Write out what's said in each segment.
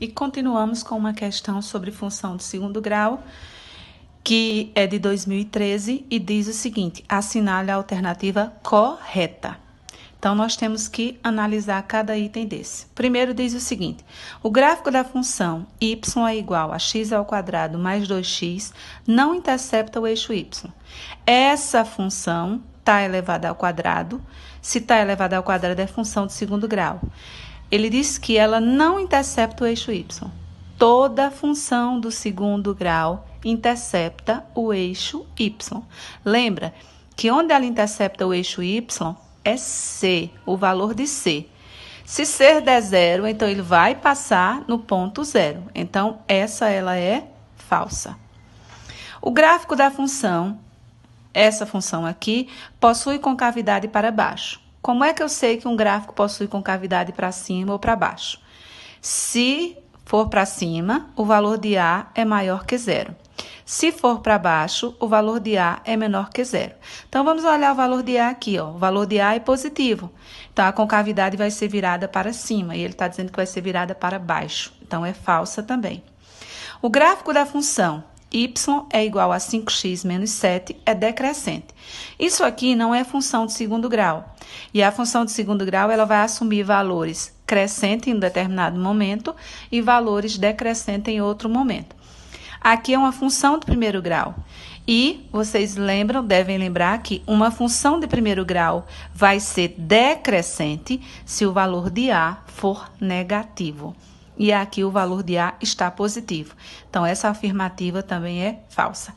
E continuamos com uma questão sobre função de segundo grau, que é de 2013 e diz o seguinte: assinale a alternativa correta. Então, nós temos que analisar cada item desse. Primeiro diz o seguinte: o gráfico da função y é igual a x ao quadrado mais 2x não intercepta o eixo y. Essa função está elevada ao quadrado. Se está elevada ao quadrado, é função de segundo grau ele diz que ela não intercepta o eixo y. Toda função do segundo grau intercepta o eixo y. Lembra que onde ela intercepta o eixo y é c, o valor de c. Se c der zero, então ele vai passar no ponto zero. Então essa ela é falsa. O gráfico da função, essa função aqui, possui concavidade para baixo. Como é que eu sei que um gráfico possui concavidade para cima ou para baixo? Se for para cima, o valor de A é maior que zero. Se for para baixo, o valor de A é menor que zero. Então, vamos olhar o valor de A aqui. Ó. O valor de A é positivo. Então, a concavidade vai ser virada para cima. E ele está dizendo que vai ser virada para baixo. Então, é falsa também. O gráfico da função y é igual a 5x menos 7 é decrescente. Isso aqui não é função de segundo grau. E a função de segundo grau ela vai assumir valores crescentes em um determinado momento e valores decrescentes em outro momento. Aqui é uma função de primeiro grau. E vocês lembram, devem lembrar que uma função de primeiro grau vai ser decrescente se o valor de A for negativo e aqui o valor de A está positivo. Então, essa afirmativa também é falsa.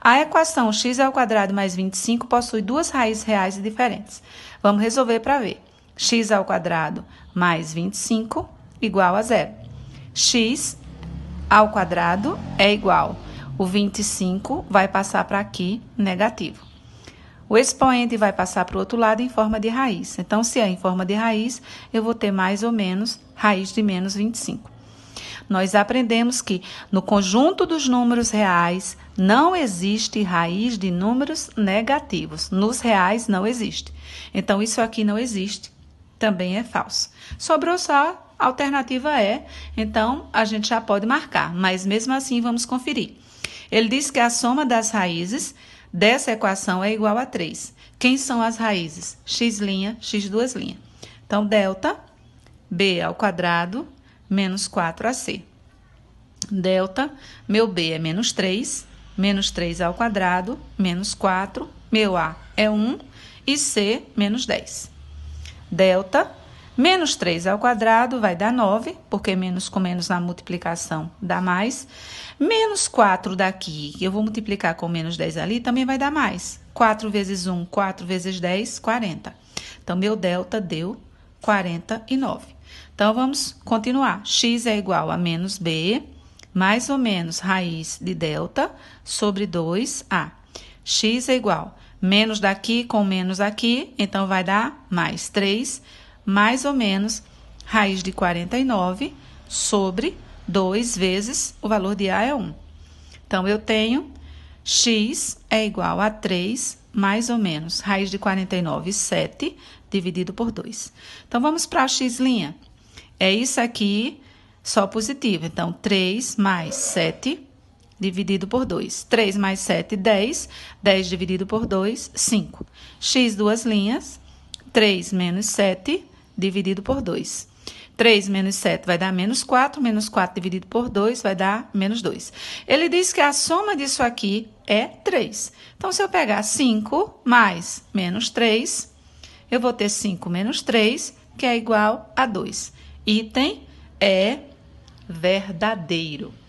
A equação x ao quadrado mais 25 possui duas raízes reais diferentes. Vamos resolver para ver. x ao quadrado mais 25 igual a zero. x ao quadrado é igual. O 25 vai passar para aqui negativo. O expoente vai passar para o outro lado em forma de raiz. Então, se é em forma de raiz, eu vou ter mais ou menos raiz de menos 25. Nós aprendemos que no conjunto dos números reais não existe raiz de números negativos. Nos reais não existe. Então, isso aqui não existe. Também é falso. Sobrou só a alternativa é, então a gente já pode marcar, mas mesmo assim vamos conferir. Ele diz que a soma das raízes dessa equação é igual a 3. Quem são as raízes? x', x'. Então, delta b ao quadrado menos 4ac. Delta, meu b é menos 3, menos 3 ao quadrado, menos 4, meu a é 1 e c, menos 10. Delta, Menos 3 ao quadrado vai dar 9, porque menos com menos na multiplicação dá mais. Menos 4 daqui, eu vou multiplicar com menos 10 ali, também vai dar mais. 4 vezes 1, 4 vezes 10, 40. Então, meu delta deu 49. Então, vamos continuar. x é igual a menos b, mais ou menos raiz de delta, sobre 2a. x é igual menos daqui com menos aqui, então vai dar mais 3 mais ou menos raiz de 49 sobre 2 vezes o valor de A é 1. Então, eu tenho x é igual a 3 mais ou menos raiz de 49, 7, dividido por 2. Então, vamos para a x'. É isso aqui, só positivo. Então, 3 mais 7 dividido por 2. 3 mais 7, 10. 10 dividido por 2, 5. x duas linhas. 3 menos 7, dividido por 2. 3 menos 7 vai dar menos 4, menos 4 dividido por 2 vai dar menos 2. Ele diz que a soma disso aqui é 3. Então, se eu pegar 5 mais menos 3, eu vou ter 5 menos 3, que é igual a 2. Item é verdadeiro.